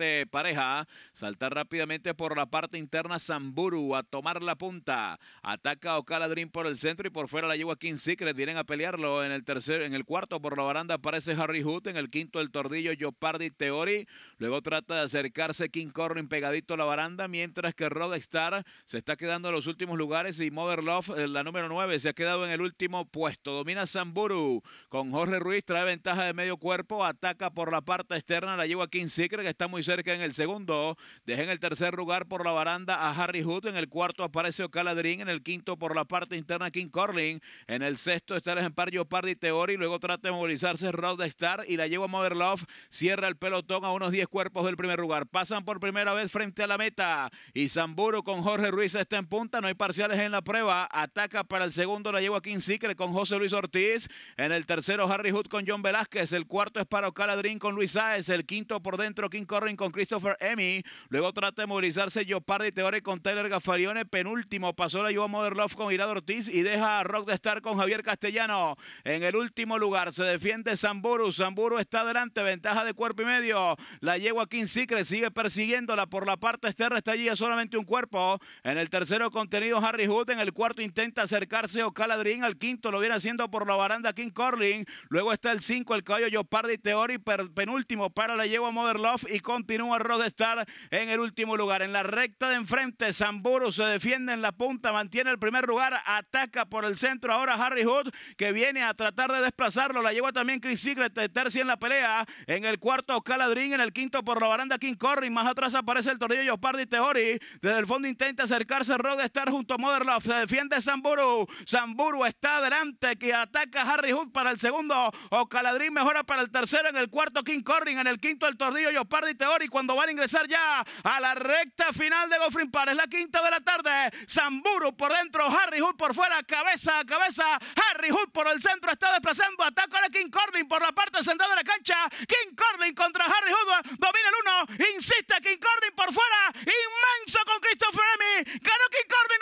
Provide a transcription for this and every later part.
Este, pareja. saltar rápidamente por la parte interna Samburu a tomar la punta. Ataca Ocala Dream por el centro y por fuera la lleva King Secret. Vienen a pelearlo en el tercer, en el cuarto por la baranda aparece Harry Hood. En el quinto el tordillo yopardi Teori. Luego trata de acercarse King Corning pegadito a la baranda. Mientras que Rod Star se está quedando en los últimos lugares y Mother Love, eh, la número 9, se ha quedado en el último puesto. Domina Samburu con Jorge Ruiz. Trae ventaja de medio cuerpo. Ataca por la parte externa. La lleva King Secret que está muy cerca en el segundo. Deja en el tercer lugar por la baranda a Harry Hood. En el cuarto aparece Ocaladrín. En el quinto por la parte interna King Corlin En el sexto está el ejemplar Jopardi Teori. Luego trata de movilizarse Rod Star y la lleva Mother Love. Cierra el pelotón a unos 10 cuerpos del primer lugar. Pasan por primera vez frente a la meta. Y Zamburu con Jorge Ruiz está en punta. No hay parciales en la prueba. Ataca para el segundo. La lleva King Sicre con José Luis Ortiz. En el tercero Harry Hood con John Velázquez. El cuarto es para Ocaladrín con Luis Saez, El quinto por dentro King Corling con Christopher Emmy. Luego trata de movilizarse y Teore con Tyler Gaffarione. Penúltimo pasó la Yuva Love con Irado Ortiz y deja a Rock de Star con Javier Castellano. En el último lugar se defiende Samburu Zamburu está adelante, ventaja de cuerpo y medio. La yegua King Secret sigue persiguiéndola por la parte externa. Está allí solamente un cuerpo. En el tercero contenido Harry Hood. En el cuarto intenta acercarse Ocaladrin. Al quinto lo viene haciendo por la baranda King Corling. Luego está el 5, el caballo Yopardi Teori. Penúltimo para la yegua Love y con continúa Rodestar en el último lugar. En la recta de enfrente, Zamburu se defiende en la punta, mantiene el primer lugar, ataca por el centro ahora Harry Hood, que viene a tratar de desplazarlo. La lleva también Chris Sigret, tercia en la pelea. En el cuarto, Ocaladrín. en el quinto por la baranda King Corrin. Más atrás aparece el tordillo, Yopardi Teori. Desde el fondo intenta acercarse Rodestar junto a Love, Se defiende Zamburu. Zamburu está adelante, que ataca Harry Hood para el segundo. Ocaladrín mejora para el tercero. En el cuarto, King Corrin. En el quinto, el tornillo Yopardi Teori y cuando van a ingresar ya a la recta final de Goffrey Park. Es la quinta de la tarde. Samburu por dentro, Harry Hood por fuera, cabeza a cabeza. Harry Hood por el centro está desplazando. Ataca a King Corning por la parte central de la cancha. King Corning contra Harry Hood. Domina el uno. Insiste King Corning por fuera. Inmenso con Christopher Emi. Ganó King Corning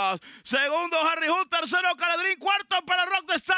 número dos. Segundo Harry Hood. Tercero Caladrín. Cuarto para Rock de Star.